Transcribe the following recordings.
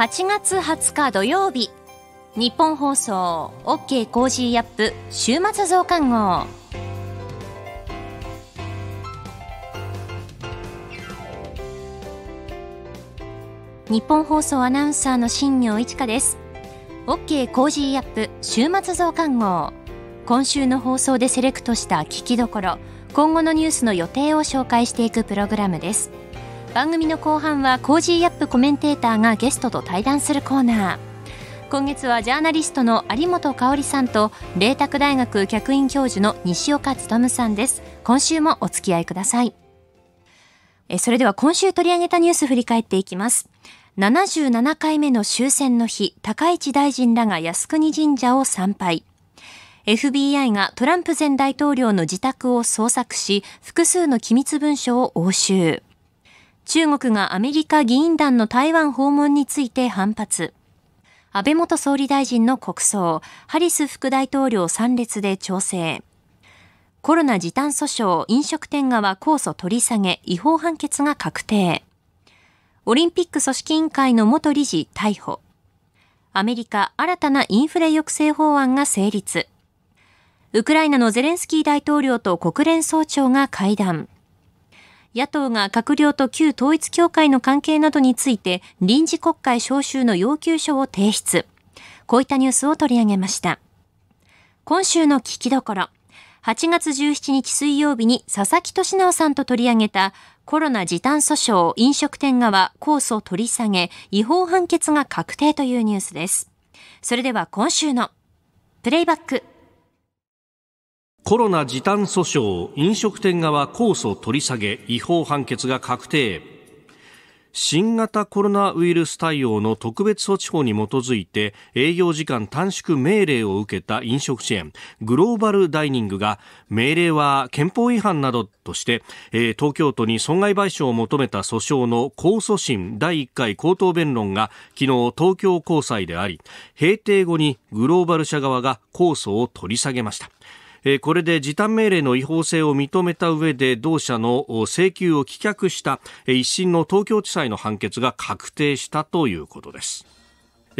8月20日土曜日日本放送 OK コージーアップ週末増刊号日本放送アナウンサーの新業一華です OK コージーアップ週末増刊号今週の放送でセレクトした聞きどころ今後のニュースの予定を紹介していくプログラムです番組の後半はコージーアップコメンテーターがゲストと対談するコーナー今月はジャーナリストの有本香里さんと麗澤大学客員教授の西岡努さんです今週もお付き合いくださいえそれでは今週取り上げたニュース振り返っていきます77回目の終戦の日高市大臣らが靖国神社を参拝 FBI がトランプ前大統領の自宅を捜索し複数の機密文書を押収中国がアメリカ議員団の台湾訪問について反発。安倍元総理大臣の国葬、ハリス副大統領参列で調整。コロナ時短訴訟、飲食店側控訴取り下げ、違法判決が確定。オリンピック組織委員会の元理事逮捕。アメリカ新たなインフレ抑制法案が成立。ウクライナのゼレンスキー大統領と国連総長が会談。野党が閣僚と旧統一協会の関係などについて臨時国会召集の要求書を提出。こういったニュースを取り上げました。今週の聞きどころ。8月17日水曜日に佐々木俊直さんと取り上げたコロナ時短訴訟飲食店側控訴取り下げ違法判決が確定というニュースです。それでは今週のプレイバック。コロナ時短訴訟飲食店側控訴取り下げ違法判決が確定新型コロナウイルス対応の特別措置法に基づいて営業時間短縮命令を受けた飲食支援グローバルダイニングが命令は憲法違反などとして、え東京都に損害賠償を求めた訴訟の控訴審第1回口頭弁論が昨日東京高裁であり閉廷後にグローバル社側が控訴を取り下げましたえこれで時短命令の違法性を認めた上で同社の請求を棄却した一審の東京地裁の判決が確定したということです。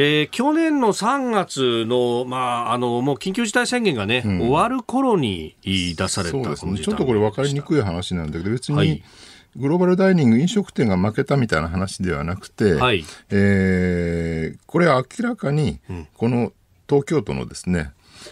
えー、去年の3月の,、まあ、あのもう緊急事態宣言がね、うん、終わる頃に出された、ね、ちょっとこれ分かりにくい話なんだけど、別に、グローバルダイニング飲食店が負けたみたいな話ではなくて、はい、えー、これ明らかに、この東京都のですね、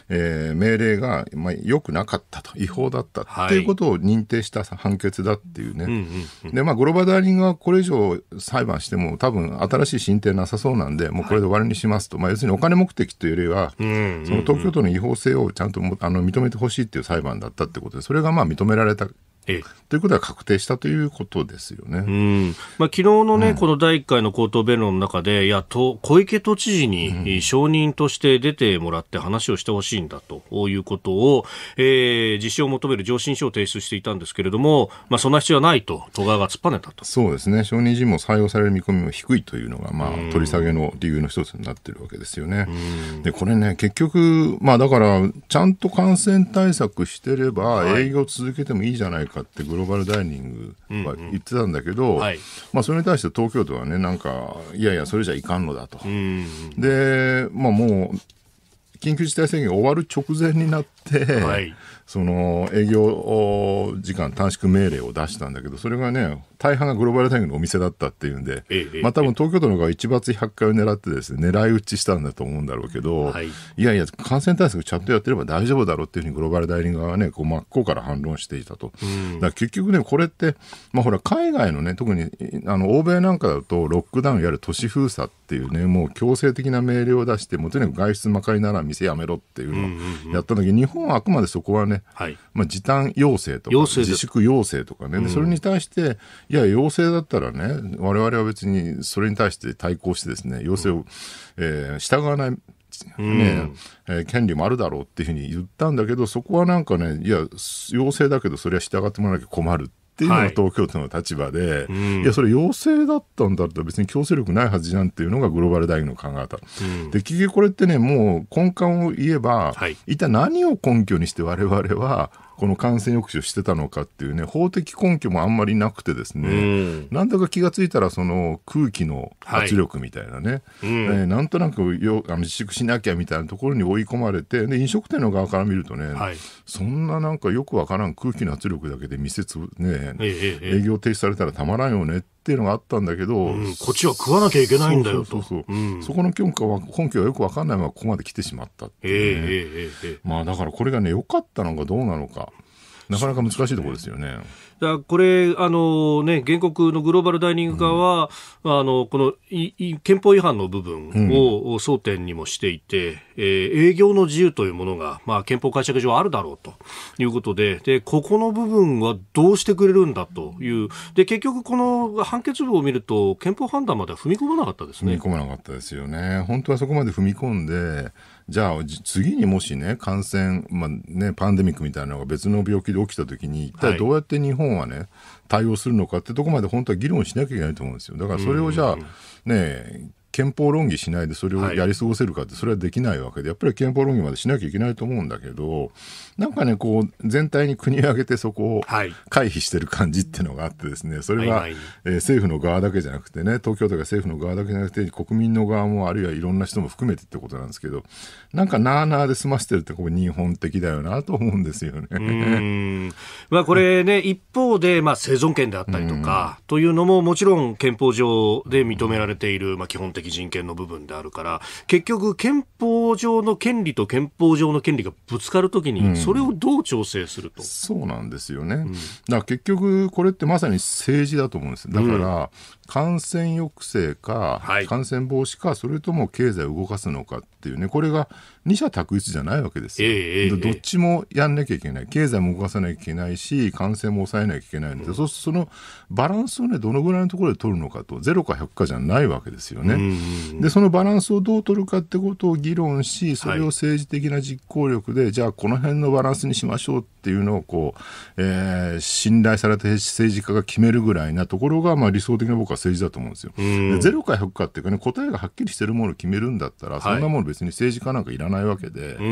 えー、命令が、まあ、良くなかったと、違法だったっていうことを認定した判決だっていうね。うんうんうん、で、まあ、グローバルダーリングはこれ以上裁判しても多分新しい進展なさそうなんで、もうこれで終わりにしますと。はい、まあ、要するにお金目的というよりは、うんうんうん、その東京都の違法性をちゃんとあの認めてほしいっていう裁判だったってことで、それがまあ認められたええということは確定したということですよね。うん。まあ、昨日のね、うん、この第1回の口頭弁論の中で、いや、と小池都知事に証人として出てもらって話をしてほしいんだということを、えー、実施を求める上申書を提出していたんですけれども、まあ、そんな必要はないと、都側が突っぱねたと。そうですね。証人尋問採用される見込みも低いというのが、まあ、取り下げの理由の一つになってるわけですよね。で、これね、結局、まあ、だから、ちゃんと感染対策してれば、営業続けてもいいじゃないか。かってグローバルダイニングは言ってたんだけど、うんうんはい、まあ、それに対して東京都はねなんかいやいやそれじゃいかんのだと。うんうん、で、まあ、もう緊急事態宣言終わる直前になって、はいその営業時間短縮命令を出したんだけど、それがね、大半がグローバル大学のお店だったっていうんで、ええ、まあ多分東京都の方が一発100回を狙ってですね、狙い撃ちしたんだと思うんだろうけど、はい、いやいや、感染対策ちゃんとやってれば大丈夫だろうっていうふうにグローバル大学側はね、こう真っ向から反論していたと。うん、だ結局ね、これって、まあほら、海外のね、特にあの欧米なんかだとロックダウンやる都市封鎖って、っていうねもう強制的な命令を出してもうとにかく外出まかりなら店やめろっていうのをやった時、うんうん、日本はあくまでそこはね、はい、まあ、時短要請とか自粛要請とかね、うん、それに対していや要請だったらね我々は別にそれに対して対抗してですね要請を、うん、えー、従わないねえー、権利もあるだろうっていうふうに言ったんだけどそこはなんかねいや要請だけどそれは従ってもらわなきゃ困るっっていうのが東京都の立場で、はいうん、いや、それ要請だったんだったら別に強制力ないはずじゃんっていうのがグローバル大学の考え方。うん、で、結局これってね、もう根幹を言えば、はい、一体何を根拠にして我々は、この感染抑止をしてたのかっていうね、法的根拠もあんまりなくてですね、なんだか気がついたら、その空気の圧力みたいなね、はいうん、えー、なんとなくよあの自粛しなきゃみたいなところに追い込まれて、で飲食店の側から見るとね、はい、そんななんかよくわからん空気の圧力だけで店ね、ええ、営業停止されたらたまらんよねっっていうのがあったんだけど、うん、こっちは食わなきゃいけないんだよと。そこの根拠は根拠はよくわかんないままここまで来てしまったって、ね、えーえーえー、まあだからこれがね、良かったのかどうなのか。なかなか難しいところですよね。だこれ、あのね、原告のグローバルダイニング側は、うん、あの、このいい憲法違反の部分を争点にもしていて、うん、えー、営業の自由というものが、まあ、憲法解釈上あるだろうということで、で、ここの部分はどうしてくれるんだという、で、結局この判決文を見ると、憲法判断までは踏み込まなかったですね。踏み込まなかったですよね。本当はそこまで踏み込んで、じゃあ次にもしね感染、まあね、パンデミックみたいなのが別の病気で起きた時に一体どうやって日本はね、対応するのかってとこまで本当は議論しなきゃいけないと思うんですよだからそれをじゃあ、ね憲法論議しないでそれをやり過ごせるかって、それはできないわけで、やっぱり憲法論議までしなきゃいけないと思うんだけど、なんかね、こう、全体に国を挙げてそこを回避してる感じっていうのがあってですね、それは、え政府の側だけじゃなくてね、東京都が政府の側だけじゃなくて、国民の側も、あるいはいろんな人も含めてってことなんですけど、なんかなあなあで済ましてるって、これ日本的だよなと思うんですよね。まあこれね、一方で、まあ生存権であったりとか、というのももちろん憲法上で認められている、まあ基本的人権の部分であるから結局憲法上の権利と憲法上の権利がぶつかるときにそれをどう調整すると、うん、そうなんですよね、うん、だから結局これってまさに政治だと思うんですだから、感染抑制か、感染防止かそれとも経済を動かすのかっていうねこれが二者択一じゃないわけですよ、えー、どっちもやんなきゃいけない、経済も動かさなきゃいけないし、感染も抑えなきゃいけないので、うん、そうするとそのバランスを、ね、どのぐらいのところで取るのかと、0か100かじゃないわけですよね、うんうん、でそのバランスをどう取るかってことを議論し、それを政治的な実行力で、はい、じゃあこの辺のバランスにしましょうって。っていうのをこう、えー、信頼された政治家が決めるぐらいなところが、まあ、理想的な僕は政治だと思うんですよ。ゼロか100かっていうかね、答えがはっきりしてるものを決めるんだったら、そんなもの別に政治家なんかいらないわけで、は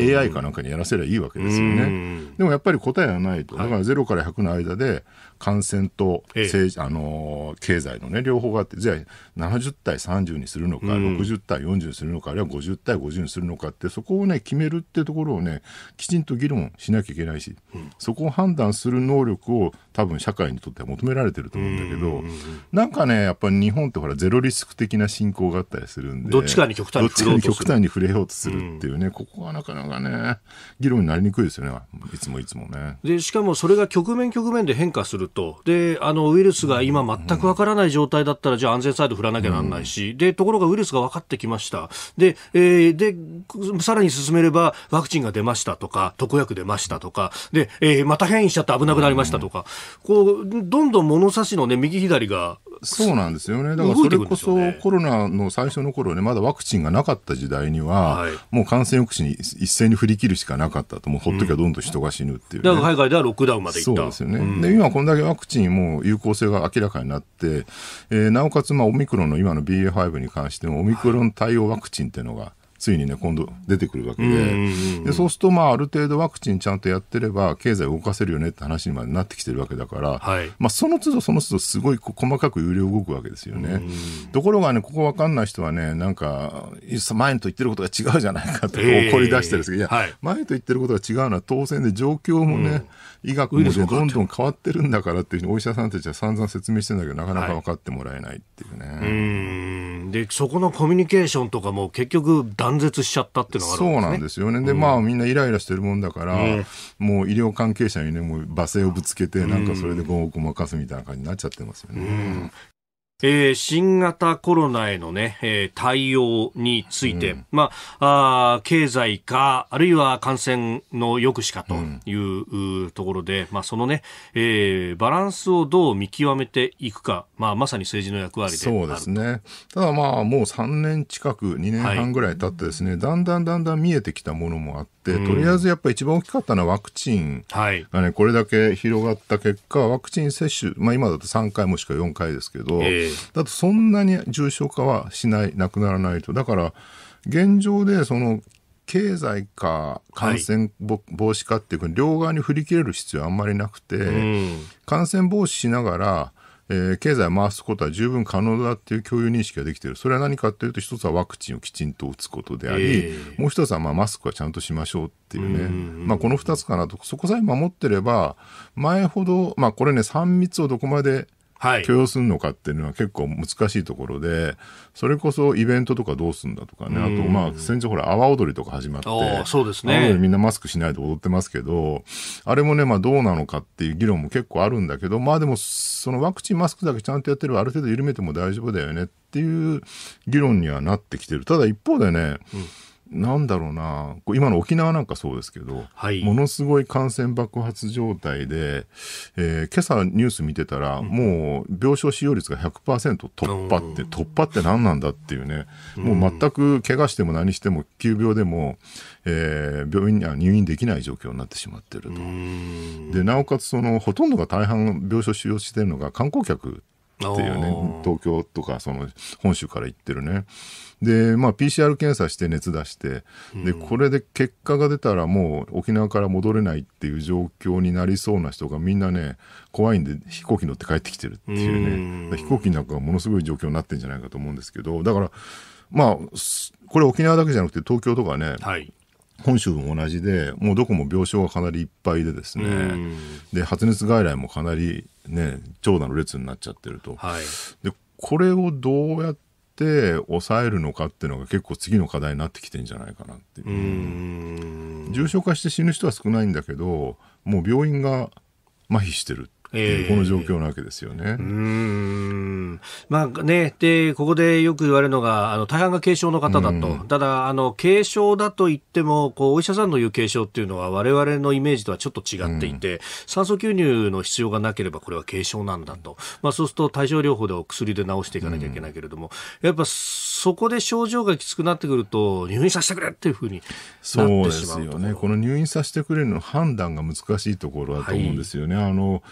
い、AI かなんかにやらせりゃいいわけですよね。でもやっぱり答えはないと。だからゼロから100の間で、感染と政治、ええ、あの経済の、ね、両方があって、じゃあ70対30にするのか、うん、60対40にするのか、あるいは50対50にするのかって、そこを、ね、決めるってところを、ね、きちんと議論しなきゃいけないし、うん、そこを判断する能力を多分社会にとっては求められてると思うんだけど、うん、なんかね、やっぱり日本ってほらゼロリスク的な進行があったりするんで、どっちかに極端に触れようとするっていうね、うん、ここはなかなかね、議論になりにくいですよね、いつもいつもね。でしかもそれが局面局面で変化すると、であのウイルスが今、全くわからない状態だったら、じゃあ安全サイド振らなきゃなんないし、でところがウイルスが分かってきました、で,、えー、でさらに進めれば、ワクチンが出ましたとか、特約出ましたとか、でえー、また変異しちゃって危なくなりましたとか、こうどんどん物差しの、ね、右、左がそうなんですよね。だからそれこそコロナの最初の頃ね、まだワクチンがなかった時代には、はい、もう感染抑止に一斉に振り切るしかなかったと、もうほっときゃどんどん人が死ぬっていう、ねうん、だから海外ではロックダウンまで行ったそうですよね。うん、で、今こんだけワクチンも有効性が明らかになって、えー、なおかつ、まあ、オミクロンの今の BA.5 に関しても、オミクロン対応ワクチンっていうのが、ついにね、今度出てくるわけで、でそうすると、まあ、ある程度ワクチンちゃんとやってれば、経済動かせるよねって話にまでなってきてるわけだから、はい、まあ、その都度その都度、すごい細かく有料動くわけですよね。ところがね、ここ分かんない人はね、なんか、前と言ってることが違うじゃないかて怒り出しんでする、えー、いや、はい、前と言ってることが違うのは当然で、状況もね、うん、医学も、ね、どんどん変わってるんだからっていうふうに、お医者さんたちは散々説明してるんだけど、なかなか分かってもらえないっていうね。はい、うでそこのコミュニケーションとかも結局断断絶しちゃったっていうのが、ね、そうなんですよね。で、うん、まあみんなイライラしてるもんだから、ね、もう医療関係者にね、もう罵声をぶつけて、なんかそれでごまかすみたいな感じになっちゃってますよね。うん、えー、新型コロナへのね、えー、対応について、うん、まああ、経済か、あるいは感染の抑止かというところで、まあ、そのね、えー、バランスをどう見極めていくか、まあ、まさに政治の役割でそうですね。ただまあ、もう3年近く、2年半ぐらい経ってですね、はい、だんだんだんだん見えてきたものもあって、うん、とりあえずやっぱり一番大きかったのはワクチンがね、これだけ広がった結果、ワクチン接種、まあ、今だと3回もしくは4回ですけど、えーだとそんなに重症化はしない、なくならないと。だから現状でその経済か感染防止かっていう、両側に振り切れる必要はあんまりなくて、感染防止しながら、えー、経済を回すことは十分可能だっていう共有認識ができている、それは何かというと、一つはワクチンをきちんと打つことであり、えー、もう一つはまあマスクはちゃんとしましょうっていうね、うまあ、この2つかなと、そこさえ守ってれば、前ほど、まあ、これね、3密をどこまで許容するのかっていうのは結構難しいところで、それこそイベントとかどうすんだとかね、あとまあ先日ほら、阿波踊りとか始まって、そうですね。みんなマスクしないで踊ってますけど、あれもね、まあどうなのかっていう議論も結構あるんだけど、まあでも、そのワクチンマスクだけちゃんとやってる、ある程度緩めても大丈夫だよねっていう議論にはなってきてる。ただ一方でね、うんなんだろうな、今の沖縄なんかそうですけど、はい、ものすごい感染爆発状態で、えー、今朝ニュース見てたら、うん、もう病床使用率が100%突破って、突破って何なんだっていうね、もう全く怪我しても何しても、急病でも、えー、病院には入院できない状況になってしまってると。で、なおかつその、ほとんどが大半病床使用してるのが観光客っていうね、東京とかその本州から行ってるね。で、まあ、PCR 検査して熱出して、で、これで結果が出たらもう沖縄から戻れないっていう状況になりそうな人がみんなね、怖いんで飛行機乗って帰ってきてるっていうね、飛行機なんかものすごい状況になってんじゃないかと思うんですけど、だから、まあ、これ沖縄だけじゃなくて東京とかね、はい、本州も同じで、もうどこも病床がかなりいっぱいでですね、で発熱外来もかなり、ね、長蛇の列になっちゃってると、はい、でこれをどうやって抑えるのかっていうのが結構次の課題になってきてんじゃないかなっていう、う重症化して死ぬ人は少ないんだけどもう病院が麻痺してるえー、この状況なわけですよね。うんまあね、でここでよく言われるのがあの大半が軽症の方だと、ただあの軽症だといってもこうお医者さんの言う軽症っていうのは我々のイメージとはちょっと違っていて、酸素吸入の必要がなければこれは軽症なんだと、まあ、そうすると対症療法でお薬で治していかなきゃいけないけれども、やっぱそこで症状がきつくなってくると入院させてくれっていうふうにそうですよねこの入院させてくれるの判断が難しいところだと思うんですよね。はい、あの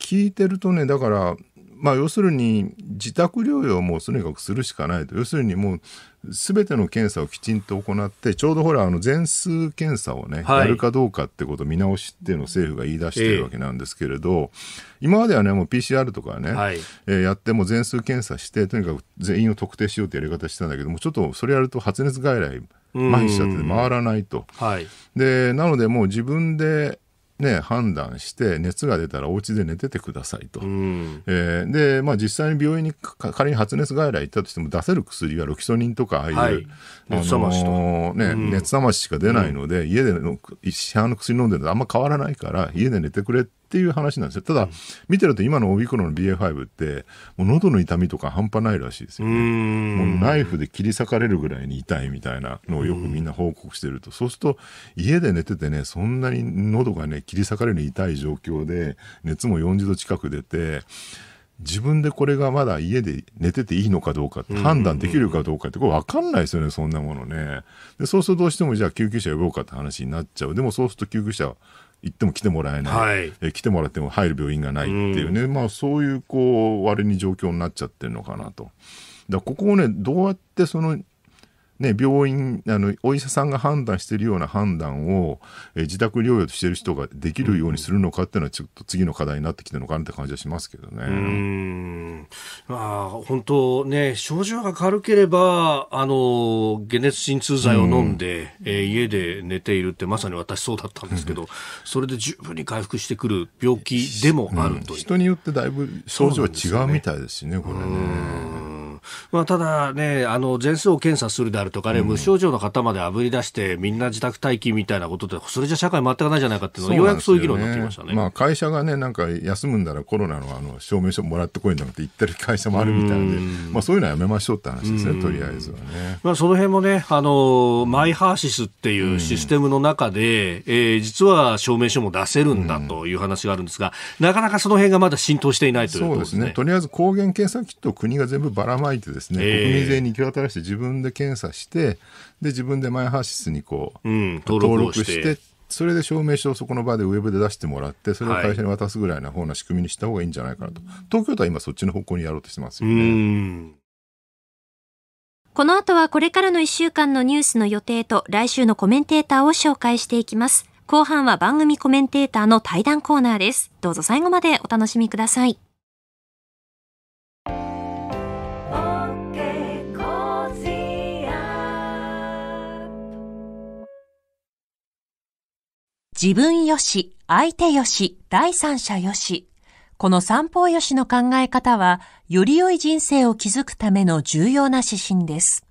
聞いてるとねだからまあ要するに自宅療養もとにかくするしかないと要するにもう全ての検査をきちんと行ってちょうどほらあの全数検査をね、はい、やるかどうかってこと見直しっていうのを政府が言い出してるわけなんですけれど、えー、今まではねもう PCR とかね、はい、えー、やっても全数検査してとにかく全員を特定しようってやり方してたんだけどもちょっとそれやると発熱外来麻痺しちゃって回らないと、はい、でなのでもう自分でね、判断して熱が出たらお家で寝ててくださいと、うん、えー、でまあ、実際に病院に仮に発熱外来行ったとしても出せる薬はロキソニンとかああいう、はい、熱冷ましと、ね、うん、熱冷まししか出ないので、家での市販の薬飲んでるとあんま変わらないから家で寝てくれってっていう話なんですよ。ただ、見てると今のオミクロンの BA.5 って、もう喉の痛みとか半端ないらしいですよね。もうナイフで切り裂かれるぐらいに痛いみたいなのをよくみんな報告してると。そうすると、家で寝ててね、そんなに喉がね、切り裂かれる痛い状況で、熱も40度近く出て、自分でこれがまだ家で寝てていいのかどうか、判断できるかどうかって、これ分かんないですよね、そんなものね。で、そうするとどうしても、じゃあ救急車呼ぼうかって話になっちゃう。でもそうすると救急車行っても来てもらえない、はい、え来てもらっても入る病院がないっていうね、うん、まあ、そういうこう割に状況になっちゃってるのかなと。だここをねどうやってそのね、病院あのお医者さんが判断しているような判断を、え自宅療養している人ができるようにするのかっていうのはちょっと次の課題になってきてるのかなって感じはしますけどね。まあ、本当ね症状が軽ければあの解熱鎮痛剤を飲んで、うん、え家で寝ているってまさに私そうだったんですけど、それで十分に回復してくる病気でもあるという、うん、人によってだいぶ症状は違うみたいですねこれね。まあ、ただね、あの、全数を検査するであるとかね、うん、無症状の方まであぶり出して、みんな自宅待機みたいなことで、それじゃ社会全くないじゃないかっていうのは、ようやくそういう議論になってきましたね。まあ、会社がね、なんか休むんだらコロナのあの証明書もらってこいなんて言ってる会社もあるみたいで、まあ、そういうのはやめましょうって話ですね、とりあえずはね。まあ、その辺もね、あの、マイハーシスっていうシステムの中で、えー、実は証明書も出せるんだという話があるんですが、なかなかその辺がまだ浸透していないということですね。そうですね。とりあえず抗原検査キットを国が全部ばらままいてですね、国民全員に行き渡らして自分で検査して、で、自分でマイハーシスにこう、うん、登録してそれで証明書をそこの場でウェブで出してもらって、それを会社に渡すぐらいな方の仕組みにした方がいいんじゃないかなと。東京都は今そっちの方向にやろうとしてますよね。この後はこれからの1週間のニュースの予定と来週のコメンテーターを紹介していきます。後半は番組コメンテーターの対談コーナーです。どうぞ最後までお楽しみください。自分よし、相手よし、第三者よし。この三方よしの考え方は、より良い人生を築くための重要な指針です。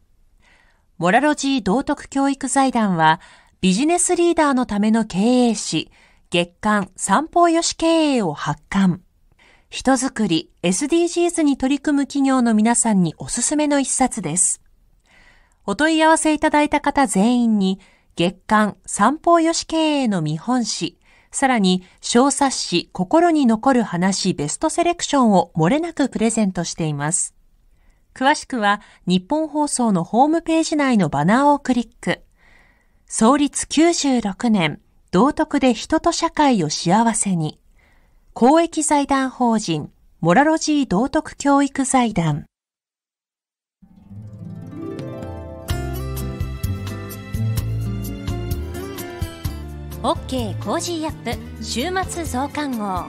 モラロジー道徳教育財団は、ビジネスリーダーのための経営誌、月刊三方よし経営を発刊。人づくり、SDGs に取り組む企業の皆さんにおすすめの一冊です。お問い合わせいただいた方全員に、月刊三方よし経営の見本誌、さらに小冊子心に残る話ベストセレクションを漏れなくプレゼントしています。詳しくは日本放送のホームページ内のバナーをクリック。創立96年、道徳で人と社会を幸せに。公益財団法人、モラロジー道徳教育財団。OK コージーアップ週末増刊号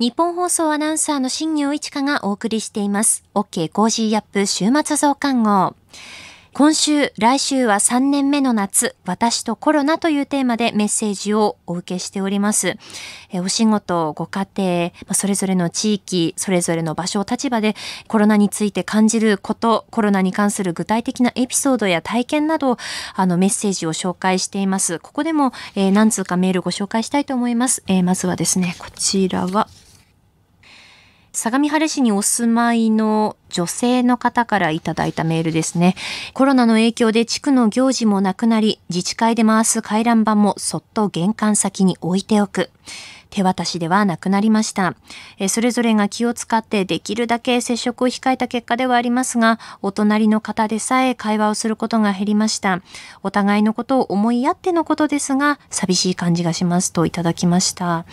日本放送アナウンサーの新業一華がお送りしています OK コージーアップ週末増刊号今週、来週は3年目の夏、私とコロナというテーマでメッセージをお受けしております。えお仕事、ご家庭、それぞれの地域、それぞれの場所、立場でコロナについて感じること、コロナに関する具体的なエピソードや体験など、あのメッセージを紹介しています。ここでも、えー、何通かメールご紹介したいと思います。えー、まずはですね、こちらは、相模原市にお住まいの女性の方からいただいたメールですね。コロナの影響で地区の行事もなくなり、自治会で回す回覧板もそっと玄関先に置いておく。手渡しではなくなりました。それぞれが気を使ってできるだけ接触を控えた結果ではありますが、お隣の方でさえ会話をすることが減りました。お互いのことを思いやってのことですが、寂しい感じがしますといただきました。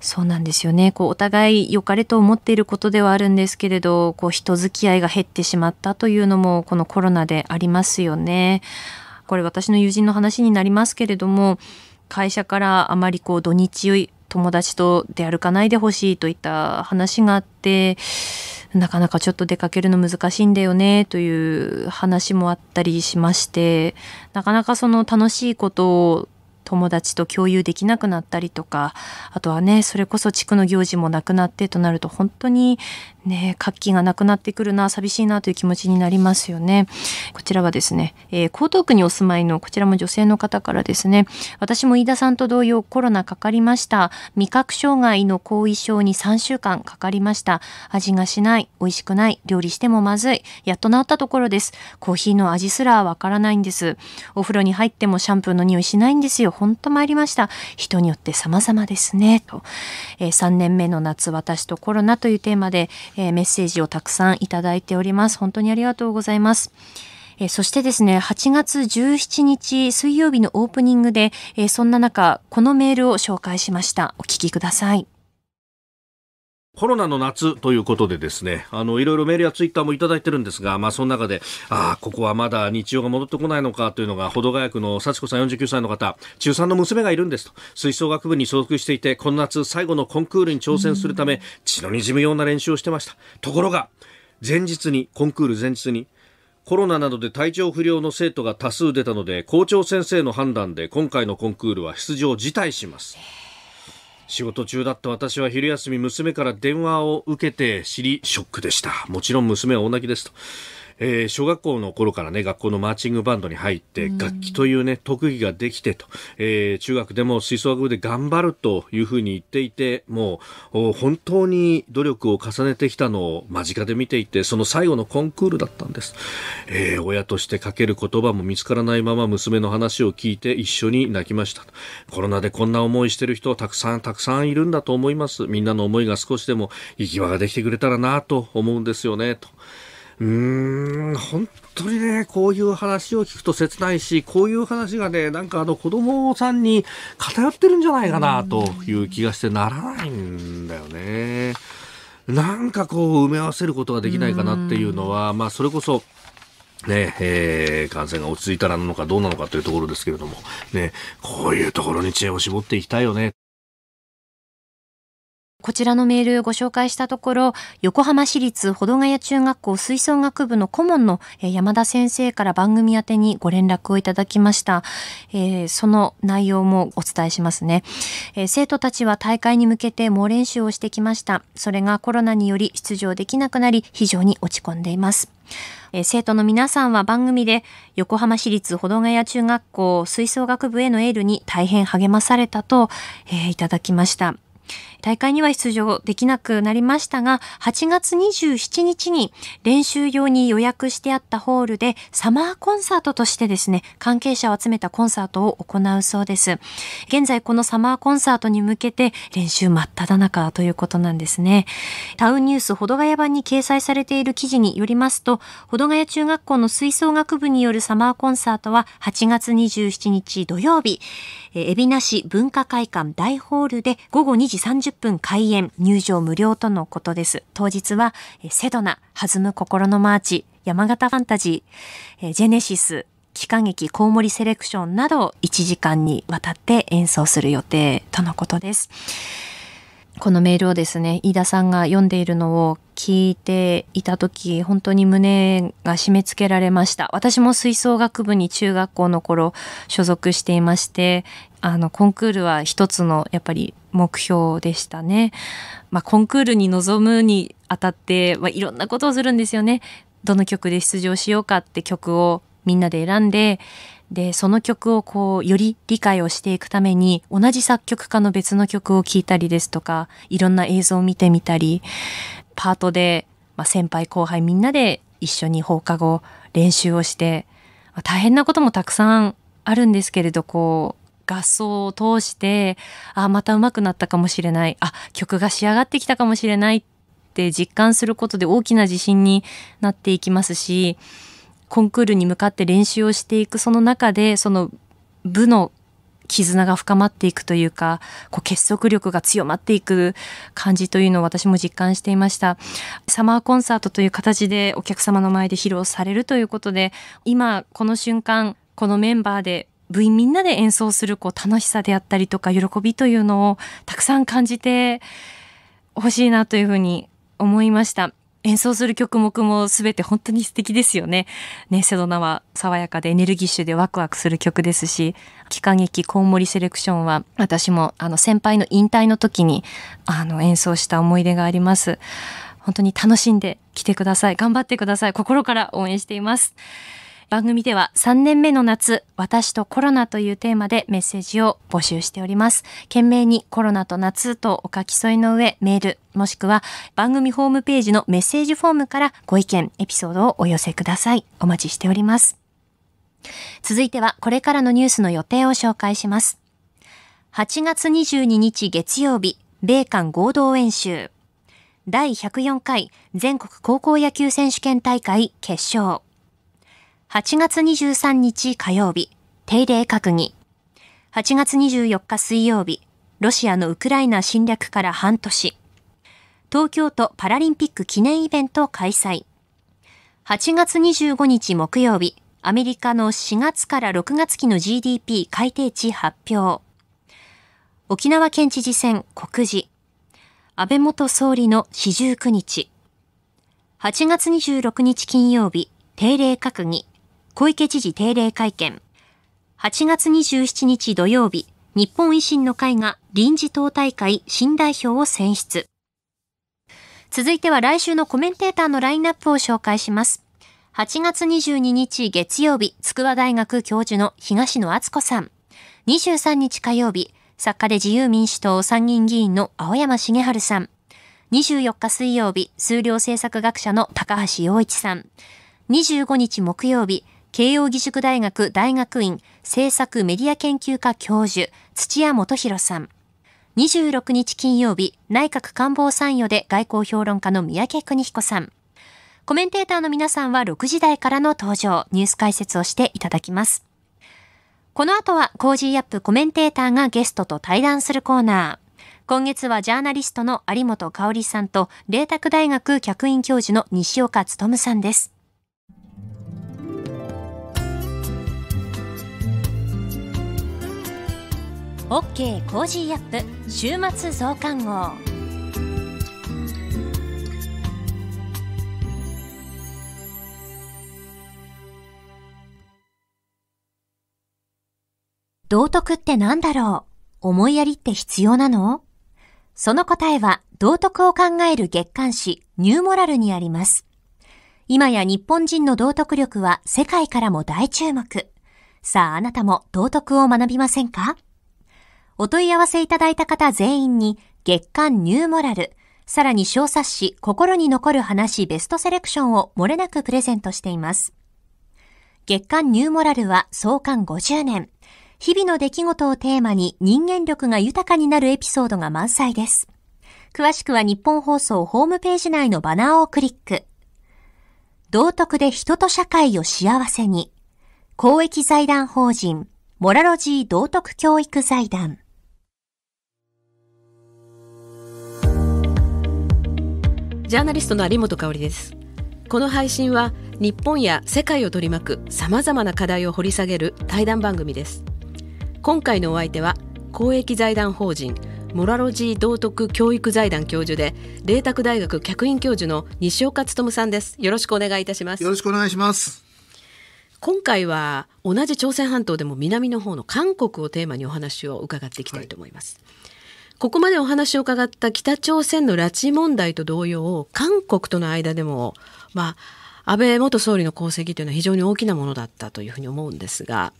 そうなんですよねこうお互い良かれと思っていることではあるんですけれどこう人付き合いが減ってしまったというのもこのコロナでありますよね。これ私の友人の話になりますけれども会社からあまりこう土日友達と出歩かないでほしいといった話があってなかなかちょっと出かけるの難しいんだよねという話もあったりしましてなかなかその楽しいことを友達と共有できなくなったりとかあとはねそれこそ地区の行事もなくなってとなると本当にね、活気がなくなってくるな、寂しいなという気持ちになりますよね。こちらはですね、えー、江東区にお住まいの、こちらも女性の方からですね、私も飯田さんと同様コロナかかりました。味覚障害の後遺症に3週間かかりました。味がしない、美味しくない、料理してもまずい。やっと治ったところです。コーヒーの味すらわからないんです。お風呂に入ってもシャンプーの匂いしないんですよ。ほんと参りました。人によって様々ですね。と、えー、3年目の夏、私とコロナというテーマで、えメッセージをたくさんいただいております。本当にありがとうございます。えそしてですね、8月17日水曜日のオープニングで、えそんな中、このメールを紹介しました。お聞きください。コロナの夏ということでですね、あの、いろいろメールやツイッターもいただいてるんですが、まあ、その中で、ああ、ここはまだ日曜が戻ってこないのかというのが、保土ヶ谷区の幸子さん49歳の方、中3の娘がいるんですと、吹奏楽部に所属していて、この夏最後のコンクールに挑戦するため、血の滲むような練習をしてました。ところが、前日に、コンクール前日に、コロナなどで体調不良の生徒が多数出たので、校長先生の判断で今回のコンクールは出場辞退します。仕事中だった私は昼休み娘から電話を受けて知りショックでしたもちろん娘は大泣きですとえー、小学校の頃からね、学校のマーチングバンドに入って、楽器というね、特技ができてと、えー、中学でも吹奏楽部で頑張るというふうに言っていて、もう、本当に努力を重ねてきたのを間近で見ていて、その最後のコンクールだったんです。えー、親としてかける言葉も見つからないまま娘の話を聞いて一緒に泣きました。コロナでこんな思いしてる人たくさんたくさんいるんだと思います。みんなの思いが少しでも行き場ができてくれたらなと思うんですよね、と。うーん本当にね、こういう話を聞くと切ないし、こういう話がね、なんかあの子供さんに偏ってるんじゃないかなという気がしてならないんだよね。なんかこう埋め合わせることができないかなっていうのは、まあそれこそ、ねえー、感染が落ち着いたらなのかどうなのかというところですけれども、ね、こういうところに知恵を絞っていきたいよね。こちらのメールをご紹介したところ、横浜市立保土ヶ谷中学校吹奏楽部の顧問の山田先生から番組宛にご連絡をいただきました。えー、その内容もお伝えしますね、えー、生徒たちは大会に向けて猛練習をしてきました。それがコロナにより出場できなくなり、非常に落ち込んでいます。え生徒の皆さんは番組で横浜市立保土ヶ谷中学校吹奏楽部へのエールに大変励まされたと、えいただきました。大会には出場できなくなりましたが、8月27日に練習用に予約してあったホールでサマーコンサートとしてですね、関係者を集めたコンサートを行うそうです。現在このサマーコンサートに向けて練習真っ只中ということなんですね。タウンニュースほどがや版に掲載されている記事によりますと、保土ヶ谷中学校の吹奏楽部によるサマーコンサートは8月27日土曜日、海老名市文化会館大ホールで午後2時30 30分開演、入場無料とのことです。当日は、セドナ、弾む心のマーチ、山形ファンタジー、ジェネシス、期間劇コウモリセレクションなど1時間にわたって演奏する予定とのことです。このメールをですね、飯田さんが読んでいるのを聞いていた時、本当に胸が締め付けられました。私も吹奏楽部に中学校の頃所属していまして、あの、コンクールは一つのやっぱり目標でしたね。まあ、コンクールに臨むにあたって、まあ、いろんなことをするんですよね。どの曲で出場しようかって曲をみんなで選んででその曲をこうより理解をしていくために同じ作曲家の別の曲を聴いたりですとかいろんな映像を見てみたりパートで、まあ、先輩後輩みんなで一緒に放課後練習をして、まあ、大変なこともたくさんあるんですけれどこう合奏を通してあまた上手くなったかもしれないあ曲が仕上がってきたかもしれないって実感することで大きな自信になっていきますしコンクールに向かって練習をしていくその中でその部の絆が深まっていくというかこう結束力が強まっていく感じというのを私も実感していましたサマーコンサートという形でお客様の前で披露されるということで今この瞬間このメンバーで部員みんなで演奏するこう楽しさであったりとか喜びというのをたくさん感じてほしいなというふうに思いました。演奏する曲目も全て本当に素敵ですよね。ね、セドナは爽やかでエネルギッシュでワクワクする曲ですし、期間劇コウモリセレクションは私もあの先輩の引退の時にあの演奏した思い出があります。本当に楽しんで来てください。頑張ってください。心から応援しています。番組では3年目の夏、私とコロナというテーマでメッセージを募集しております。懸命にコロナと夏とお書き添いの上、メール、もしくは番組ホームページのメッセージフォームからご意見、エピソードをお寄せください。お待ちしております。続いてはこれからのニュースの予定を紹介します。8月22日月曜日、米韓合同演習。第104回全国高校野球選手権大会決勝。8月23日火曜日、定例閣議。8月24日水曜日、ロシアのウクライナ侵略から半年。東京都パラリンピック記念イベント開催。8月25日木曜日、アメリカの4月から6月期の GDP 改定値発表。沖縄県知事選告示。安倍元総理の四十九日。8月26日金曜日、定例閣議。小池知事定例会見。8月27日土曜日、日本維新の会が臨時党大会新代表を選出。続いては来週のコメンテーターのラインナップを紹介します。8月22日月曜日、筑波大学教授の東野敦子さん。23日火曜日、作家で自由民主党参議院議員の青山茂春さん。24日水曜日、数量政策学者の高橋洋一さん。25日木曜日、慶應義塾大学大学院政策メディア研究科教授、土屋元博さん。26日金曜日、内閣官房参与で外交評論家の三宅邦彦さん。コメンテーターの皆さんは6時台からの登場、ニュース解説をしていただきます。この後は、コージーアップコメンテーターがゲストと対談するコーナー。今月はジャーナリストの有本香里さんと、麗澤大学客員教授の西岡努さんです。OK コージーアップ週末増刊号道徳って何だろう思いやりって必要なのその答えは道徳を考える月刊誌ニューモラルにあります。今や日本人の道徳力は世界からも大注目。さああなたも道徳を学びませんかお問い合わせいただいた方全員に月刊ニューモラル、さらに小冊子心に残る話ベストセレクションを漏れなくプレゼントしています。月刊ニューモラルは創刊50年。日々の出来事をテーマに人間力が豊かになるエピソードが満載です。詳しくは日本放送ホームページ内のバナーをクリック。道徳で人と社会を幸せに。公益財団法人、モラロジー道徳教育財団。ジャーナリストの有本香里ですこの配信は日本や世界を取り巻くさまざまな課題を掘り下げる対談番組です今回のお相手は公益財団法人モラロジー道徳教育財団教授で麗澤大学客員教授の西岡努さんですよろしくお願いいたしますよろしくお願いします今回は同じ朝鮮半島でも南の方の韓国をテーマにお話を伺っていきたいと思います、はいここまでお話を伺った北朝鮮の拉致問題と同様韓国との間でも、まあ、安倍元総理の功績というのは非常に大きなものだったというふうに思うんですが。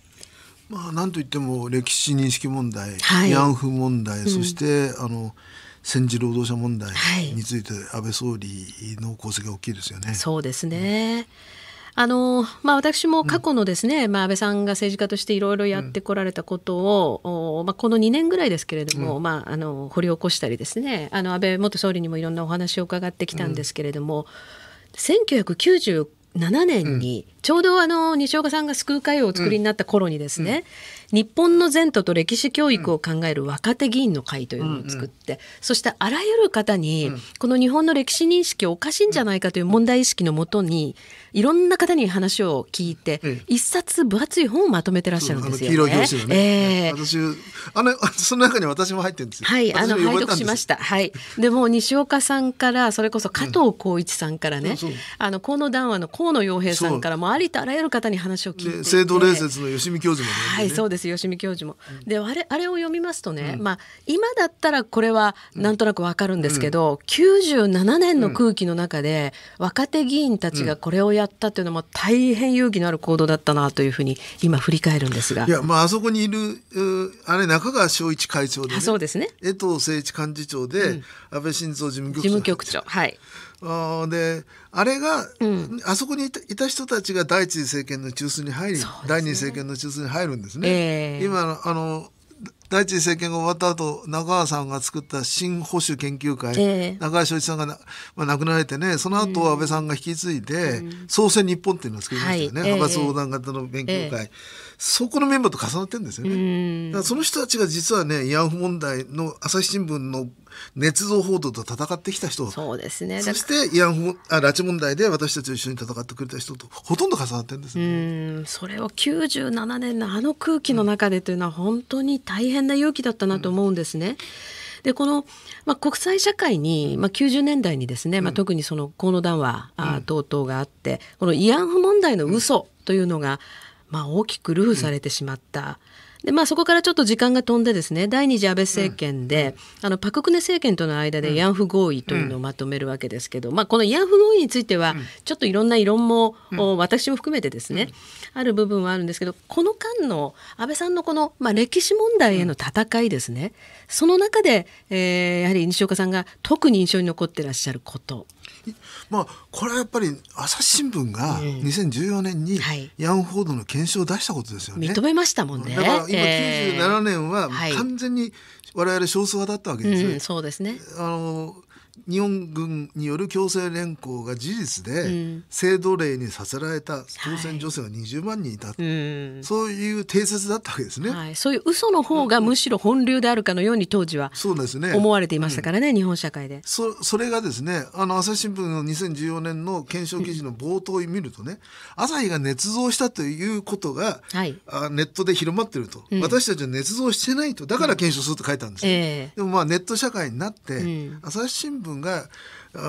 まあ、なんといっても歴史認識問題、慰安婦問題、そしてあの戦時労働者問題について安倍総理の功績が大きいですよね。はい、そうですね、うんあのまあ、私も過去のですね、まあ、安倍さんが政治家としていろいろやってこられたことを、まあ、この2年ぐらいですけれども、まあ、あの掘り起こしたりですねあの安倍元総理にもいろんなお話を伺ってきたんですけれども、うん、1997年に、ちょうどあの西岡さんが救う会をお作りになった頃にですね、日本の前途と歴史教育を考える若手議員の会というのを作って、うんうん、そしてあらゆる方に、この日本の歴史認識おかしいんじゃないかという問題意識のもとに、いろんな方に話を聞いて、一冊分厚い本をまとめてらっしゃるんですよね。黄、ね、えー、私あのその中に私も入ってるんですはい、あの拝読しました。はい。でも西岡さんからそれこそ加藤浩一さんからね、うん、あの河野談話の河野洋平さんからもありとあらゆる方に話を聞いてて。制度礼節の吉見教授も、ね、はい、そうです。です吉見教授も。であれあれを読みますとね、まあ、今だったらこれはなんとなくわかるんですけど、うん、97年の空気の中で若手議員たちがこれをやったっていうのも大変勇気のある行動だったなというふうに今振り返るんですがいや、まあ、あそこにいるあれ中川昭一会長で、ね、そうですね江藤誠一幹事長で、安倍晋三事務局長事務局長はい。あであれが、うん、あそこにいた人たちが第一次政権の中枢に入り、ね、第二次政権の中枢に入るんですね。えー、今あの第一次政権が終わった後中川さんが作った新保守研究会、えー、中川翔一さんが、まあ、亡くなられてねその後安倍さんが引き継いで、うん、創世日本っていうのを作りましたよね、はい、派閥横断型の研究会。えーそこのメンバーと重なってるんですよね。だからその人たちが実はね慰安婦問題の朝日新聞の捏造報道と戦ってきた人そうですねそして慰安婦あ拉致問題で私たちと一緒に戦ってくれた人とほとんど重なってるんです、ね、それを十七年のあの空気の中でというのは本当に大変な勇気だったなと思うんですね。うんでこの、まあ、国際社会に、まあ、90年代にですね、まあ、特にその河野談話、うん、等々があってこの慰安婦問題の嘘というのが、うんまあ、大きくルフされてしまった、で、まあ、そこからちょっと時間が飛んでですね第二次安倍政権で、うん、あのパク・クネ政権との間で慰安婦合意というのをまとめるわけですけど、うん、まあ、この慰安婦合意については、ちょっといろんな異論も、私も含めてですね、ある部分はあるんですけどこの間の安倍さんのこの、まあ、歴史問題への戦いですね、その中で、えー、やはり西岡さんが特に印象に残ってらっしゃること。まあ、これはやっぱり朝日新聞が2014年に慰安婦報道の検証を出したことですよね。認めましたもんね。だから今97年は完全に我々少数派だったわけですね。えーうん、そうですねあの日本軍による強制連行が事実で、性奴隷にさせられた当選女性が20万人いた、はい、そういう定説だったわけですね、はい、そういう嘘の方がむしろ本流であるかのように当時はそうですね思われていましたからね、うん、日本社会でそそれがですねあの朝日新聞の2014年の検証記事の冒頭を見るとね、朝日が捏造したということが、はい、あネットで広まってると、うん、私たちは捏造してないとだから検証すると書いたんです、うんえー、でもまあネット社会になって、朝日新聞軍が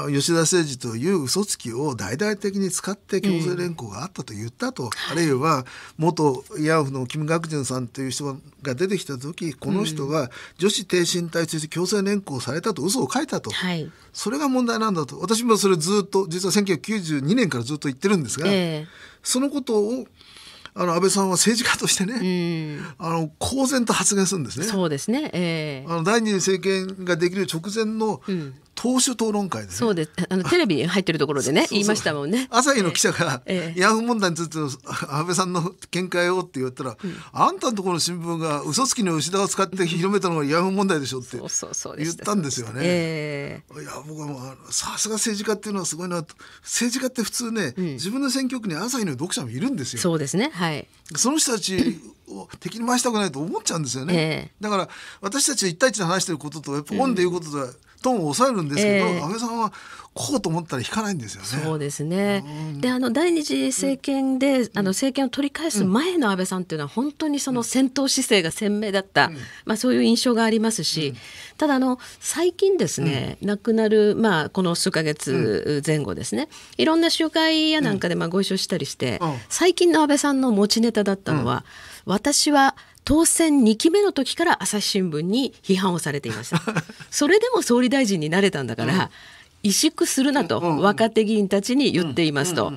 吉田誠二という嘘つきを大々的に使って強制連行があったと言ったと、うん、あるいは元慰安婦の金学順さんという人が出てきた時この人が女子挺身体として強制連行されたと嘘を書いたと、はい、それが問題なんだと私もそれずっと実は1992年からずっと言ってるんですが、えー、そのことをあの安倍さんは政治家としてね、うん、あの公然と発言するんですね。そうですね、えー、あの第二次政権ができる直前のうん党首討論会です、ね、そうです。あのテレビ入ってるところでね言いましたもんね。朝日の記者が、えー、慰安婦問題について安倍さんの見解をって言ったら、うん、あんたのところの新聞が嘘つきの牛田を使って広めたのが慰安婦問題でしょって言ったんですよね。いや僕はもうさすが政治家っていうのはすごいなと政治家って普通ね、うん、自分の選挙区に朝日の読者もいるんですよ。そうですね。はい。その人たちを敵に回したくないと思っちゃうんですよね、えー、だから私たちは一対一で話していることとやっぱ本で言うこととは、うんトーンを抑えるんですけど、えー、安倍さんはこうと思ったら引かないんですよね。そうですね。で、あの第二次政権で、うん、あの政権を取り返す前の安倍さんっていうのは本当にその戦闘姿勢が鮮明だった、うん、まあそういう印象がありますし、うん、ただあの最近ですね、亡くなるまあこの数か月前後ですね、いろんな集会やなんかでまあご一緒したりして、最近の安倍さんの持ちネタだったのは、私は。当選2期目の時から朝日新聞に批判をされていました それでも総理大臣になれたんだから、うん、萎縮するなと、若手議員たちに言っていますと。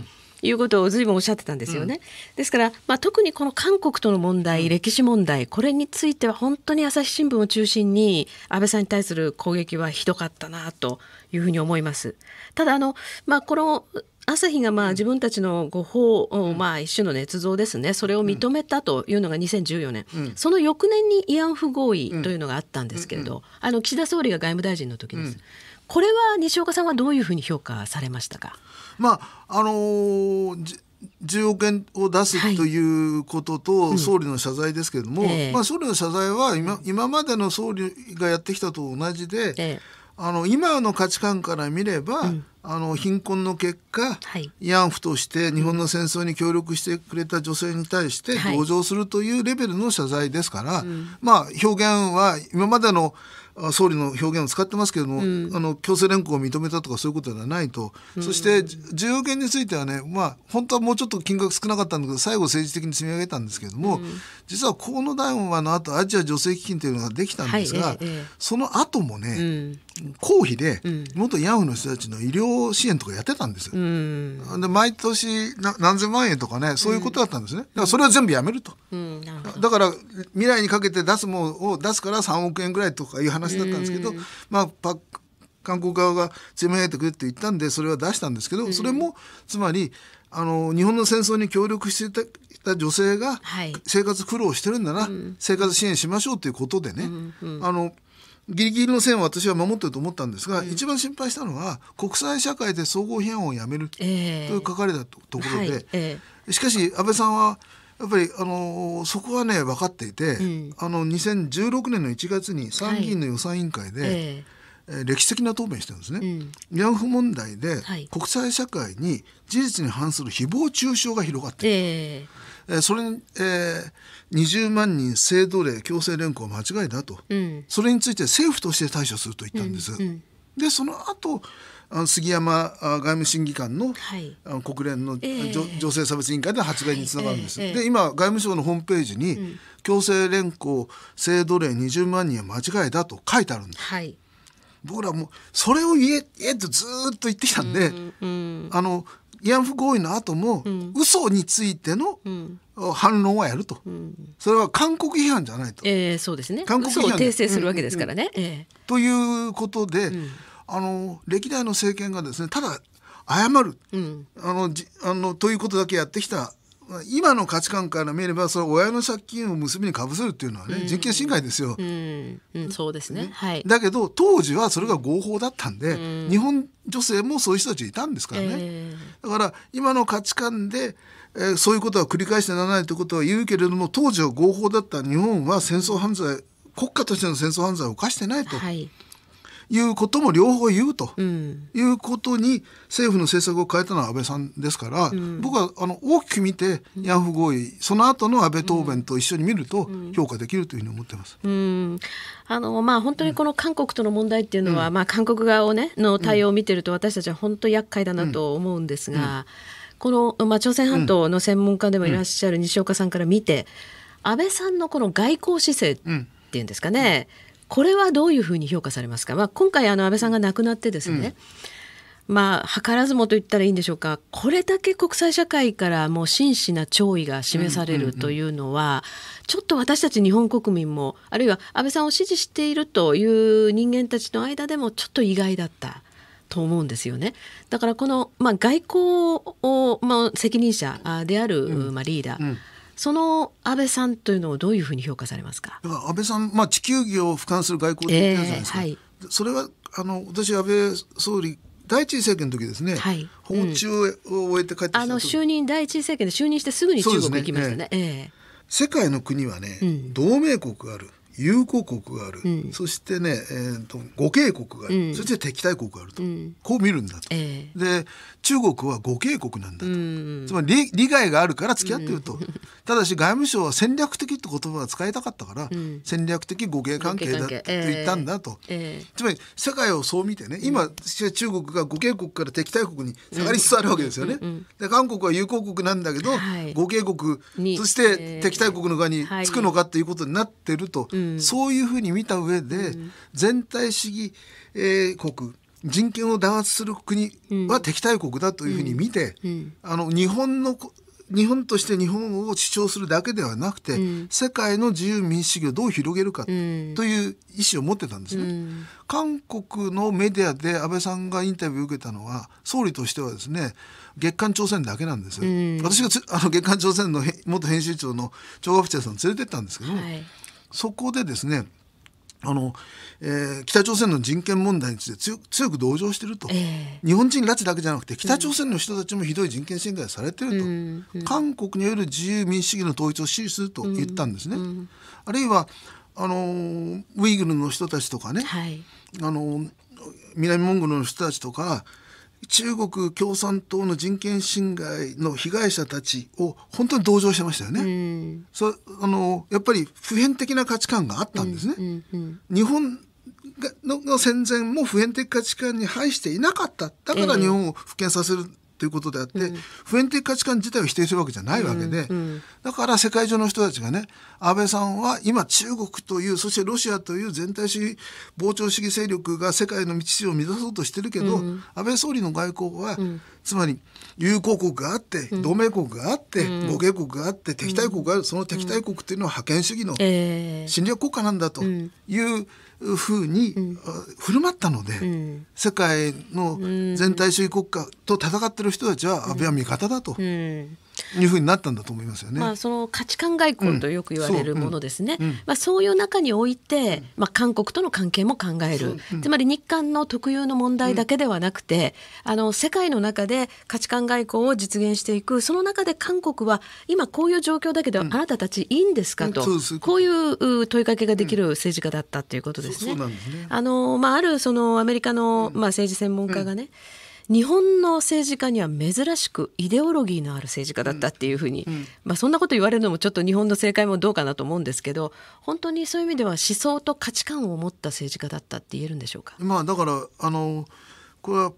いうことを随分おっしゃってたんですよね。うん、ですから、まあ、特にこの韓国との問題、うん、歴史問題、これについては本当に朝日新聞を中心に安倍さんに対する攻撃はひどかったなというふうに思います。ただあの、まあ、この朝日がまあ自分たちの誤報をまあ一種の捏造ですねそれを認めたというのが2014年、うん、その翌年に慰安婦合意というのがあったんですけれど、うん、あの岸田総理が外務大臣の時です、うん、これは西岡さんはどういうふうに評価されましたか、まああのー10億円を出すということと、総理の謝罪ですけれども、はいうんえー、まあ、総理の謝罪は今今までの総理がやってきたと同じで、えー、あの今の価値観から見れば、うんあの貧困の結果、はい、慰安婦として日本の戦争に協力してくれた女性に対して同情するというレベルの謝罪ですから、うん、まあ表現は今までの総理の表現を使ってますけれども、うん、あの強制連行を認めたとかそういうことではないと、うん、そして需要権についてはね、まあ、本当はもうちょっと金額少なかったんだけど最後政治的に積み上げたんですけれども、うん、実は河野談話の後アジア助成基金というのができたんですが、はいええ、その後もね、公費で元ヤンフの人たちの医療支援とかやってたんですよ。で毎年何千万円とかねそういうことだったんですね。だからそれは全部やめると、だから未来にかけて出すものを出すから3億円ぐらいとかいう話話だったんですけど、まあパック韓国側が積め入ってくれって言ったんでそれは出したんですけど、それもつまりあの日本の戦争に協力していた女性が生活苦労してるんだな、はい、生活支援しましょうということでね、うんうん、あのギリギリの線を私は守ってると思ったんですが、うん、一番心配したのは国際社会で総合批判をやめるという書かれたところで、はいえー、しかし安倍さんはやっぱりあのそこはね分かっていて、あの2016年の1月に参議院の予算委員会で、はい、えー、歴史的な答弁してるんですね、うん、慰安婦問題で、国際社会に事実に反する誹謗中傷が広がっている、えー、えー、それに、えー、20万人性奴隷強制連行は間違いだと、うん、それについて政府として対処すると言ったんです。うんうん、でその後杉山外務審議官の、はい、国連の、えー、女性差別委員会で発言につながるんです。はいえー、で今外務省のホームページに、うん、強制連行性奴隷20万人は間違いだと書いてあるんです。はい僕らもそれを言え言えってずっと言ってきたんで、うんうん、あの慰安婦合意の後も、うん、嘘についての、反論はやると、うん、それは韓国批判じゃないと、えー、そうですね韓国批判を訂正するわけですからね、うんうんえー、ということで、うんあの歴代の政権がですねただ謝る、うん、あのじあのということだけやってきた今の価値観から見ればそれ親の借金を娘にかぶせるっていうのはね、うん、人権侵害ですよ、うんうん、そうですね、はい、だけど当時はそれが合法だったんで、日本女性もそういう人たちいたんですからね、えー、だから今の価値観で、えー、そういうことは繰り返してならないということは言うけれども当時は合法だった日本は戦争犯罪国家としての戦争犯罪を犯してないと。はいいうことも両方言うと、いうことに政府の政策を変えたのは安倍さんですから、僕はあの大きく見て慰安婦合意、その後の安倍答弁と一緒に見ると評価できるというふうに思ってます。あのまあ、本当にこの韓国との問題っていうのは、まあ、韓国側を、ね、の対応を見てると私たちは本当厄介だなと思うんですが、この、まあ、朝鮮半島の専門家でもいらっしゃる西岡さんから見て、安倍さんのこの外交姿勢っていうんですかね、うんこれはどういうふうに評価されますか、まあ、今回あの安倍さんが亡くなってですね、うん、まあ、図らずもと言ったらいいんでしょうかこれだけ国際社会からもう真摯な弔意が示されるというのは、ちょっと私たち日本国民もあるいは安倍さんを支持しているという人間たちの間でもちょっと意外だった。と思うんですよね。だからこの、まあ、外交を、まあ、責任者である、まあ、リーダーその安倍さんというのをどういうふうに評価されますかだか安倍さん、まあ、地球儀を俯瞰する外交的じゃないですか、えーはい、それはあの私安倍総理第一次政権の時ですね、はい、訪中を終えて帰ってきた、うん、あの就任第一次政権で就任してすぐに中国に行きましたね、ねえー、世界の国はね、うん、同盟国がある友好国がある、うん、そしてね、えーと、と互恵国がある、うん、そして敵対国があると、うん、こう見るんだと。えー、で中国は互恵国なんだと、ん、つまり利害があるから付き合ってると、うん、ただし外務省は戦略的って言葉が使いたかったから、うん、戦略的互恵関係だと言ったんだと、えー、つまり世界をそう見てね今、中国が互恵国から敵対国に下がりつつあるわけですよね。で韓国は友好国なんだけど、はい、互恵国そして敵対国の側につくのかということになってると、はい、そういうふうに見た上で、全体主義、えー、国人権を弾圧する国は敵対国だというふうに見て、あの日本の日本として日本を主張するだけではなくて、うん、世界の自由民主主義をどう広げるかという意思を持ってたんですね、うん、韓国のメディアで安倍さんがインタビューを受けたのは総理としてはですね月刊朝鮮だけなんですよ、うん、私が あの月刊朝鮮の元編集長の張ガフさん連れてったんですけど、はい、そこでですねあのえー、北朝鮮の人権問題について強強く同情していると、えー、日本人拉致だけじゃなくて北朝鮮の人たちもひどい人権侵害されていると、うん韓国による自由民主主義の統一を支持すると言ったんですね。うん、あるいはあのウイグルの人たちとかね、はい、あの南モンゴルの人たちとか中国共産党の人権侵害の被害者たちを本当に同情してましたよね。うん、そあのやっぱり普遍的な価値観があったんですね。うんうんうん、日本の戦前も普遍的価値観に反していなかっただから日本を復権させるていうことであって、うん、普遍的価値観自体を否定するわけじゃないわけで、うんうん、だから世界中の人たちがね安倍さんは今中国というそしてロシアという全体主義膨張主義勢力が世界の道筋を乱そうとしてるけど、うん、安倍総理の外交は、つまり友好国があって、同盟国があって、母系国があって敵対国があるその敵対国っていうのは覇権主義の侵略国家なんだという、ふうに、振る舞ったので、うん、世界の全体主義国家と戦ってる人たちは安倍は味方だと。うんいうふうになったんだと思いますよね。まあ、その価値観外交とよく言われるものですね。うんうん、まあ、そういう中において、まあ、韓国との関係も考える、うん、つまり日韓の特有の問題だけではなくて、あの世界の中で価値観外交を実現していくその中で韓国は今こういう状況だけど、あなたたちいいんですかと、こういう問いかけができる政治家だったということですね。あのまあ、あるそのアメリカの、まあ、政治専門家がね、日本の政治家には珍しくイデオロギーのある政治家だったっていうふうに、うんまあ、そんなこと言われるのもちょっと日本の政界もどうかなと思うんですけど本当にそういう意味では思想と価値観を持った政治家だったって言えるんでしょうか、まあ、だからあのこれは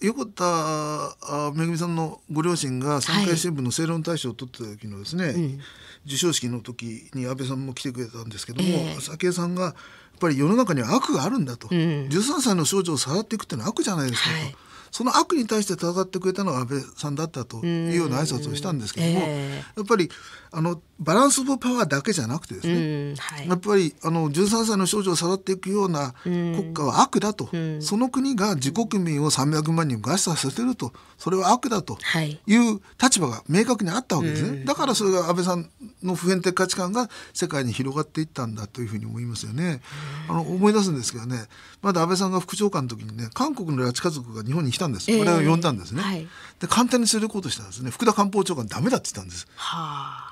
横田めぐみさんのご両親が産経新聞の正論大賞を取った時のですね、はいうん、授賞式の時に安倍さんも来てくれたんですけども、えー、早紀江さんがやっぱり世の中には悪があるんだと、うん、13歳の少女をさらっていくっていうのは悪じゃないですかと。はいその悪に対して戦ってくれたのは安倍さんだったというような挨拶をしたんですけども、えー、やっぱりあのバランス・オブ・パワーだけじゃなくてですね、はい、やっぱりあの13歳の少女をさらっていくような国家は悪だと、その国が自国民を300万人餓死させてるとそれは悪だという立場が明確にあったわけですね、だからそれが安倍さんの普遍的価値観が世界に広がっていったんだというふうに思いますよね。あの思い出すんですけどねまだ安倍さんが副長官の時にね韓国の拉致家族が日本に来たんです、えー、我々を呼んだんですね、はい、で官邸に連れて行こうとしたらですね福田官房長官ダメだって言ったんですは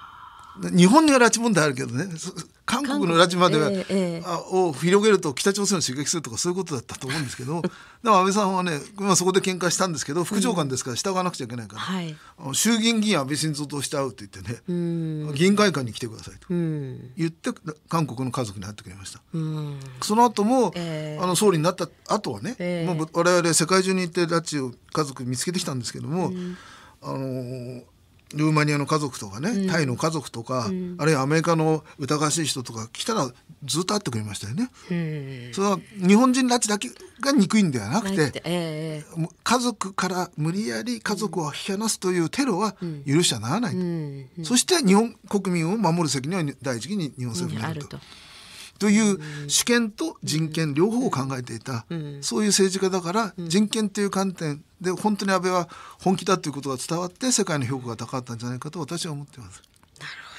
日本には拉致問題あるけどね韓国の拉致までは、ええ、を広げると北朝鮮を刺激するとかそういうことだったと思うんですけどでも安倍さんはね、まあ、そこで喧嘩したんですけど副長官ですから従わなくちゃいけないから、うんはい、衆議院議員安倍晋三として会うって言ってね、議員会館に来てくださいと言って韓国の家族に会ってくれました。その後も、えー、あの総理になった後はね、えー、もう我々世界中に行って拉致を家族見つけてきたんですけども、あのールーマニアの家族とかね、うん、タイの家族とか、うん、あるいはアメリカの疑わしい人とか来たらずっと会ってくれましたよね。それは日本人拉致だけが憎いんではなくて、えー、家族から無理やり家族を引き離すというテロは許しちゃならないと、そして日本国民を守る責任は第一義に日本政府にあると。という主権と人権両方を考えていた、そういう政治家だから人権という観点で本当に安倍は本気だということが伝わって世界の評価が高かったんじゃないかと私は思っています。なるほど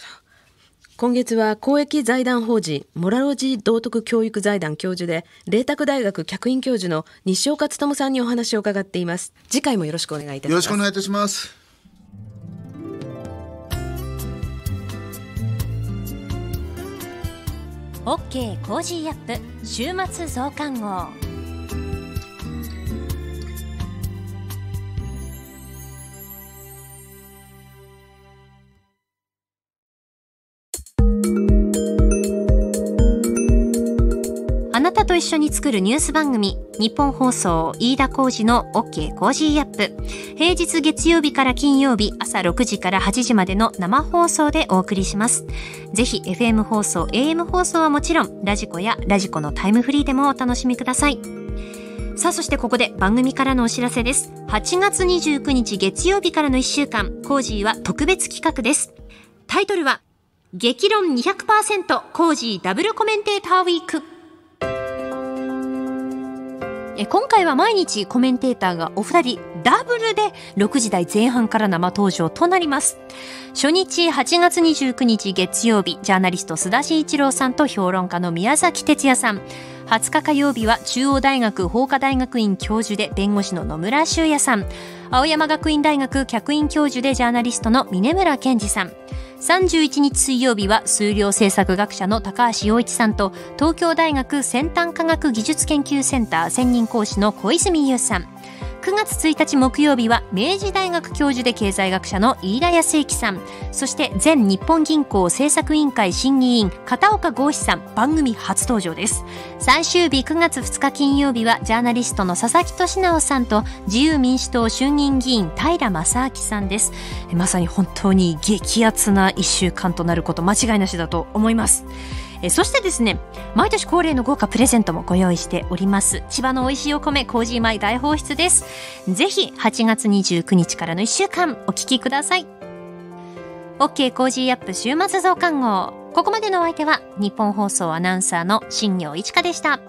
今月は公益財団法人モラロジー道徳教育財団教授で麗澤大学客員教授の西岡努さんにお話を伺っています次回もよろしくお願いいたしますよろしくお願いいたします OK コージーアップ週末増刊号と一緒に作るニュース番組、日本放送飯田浩二の OK コージーアップ。平日月曜日から金曜日朝6時から8時までの生放送でお送りします。ぜひ FM 放送、AM 放送はもちろん、ラジコやラジコのタイムフリーでもお楽しみください。さあ、そしてここで番組からのお知らせです。8月29日月曜日からの1週間、コージーは特別企画です。タイトルは、激論200%コージーダブルコメンテーターウィーク。え今回は毎日コメンテーターがお二人ダブルで6時台前半から生登場となります。初日8月29日月曜日、ジャーナリスト須田慎一郎さんと評論家の宮崎哲也さん。20日火曜日は中央大学法科大学院教授で弁護士の野村修也さん。青山学院大学客員教授でジャーナリストの峰村健二さん31日水曜日は数量政策学者の高橋洋一さんと東京大学先端科学技術研究センター専任講師の小泉悠さん9月1日木曜日は明治大学教授で経済学者の飯田康之さんそして前日本銀行政策委員会審議員片岡剛志さん番組初登場です最終日9月2日金曜日はジャーナリストの佐々木俊直さんと自由民主党衆議院議員平正明さんですまさに本当に激アツな1週間となること間違いなしだと思いますえそしてですね毎年恒例の豪華プレゼントもご用意しております千葉の美味しいお米コージ麹米大放出ですぜひ8月29日からの1週間お聞きください OK コージーアップ週末増刊号ここまでのお相手は日本放送アナウンサーの新業一華でした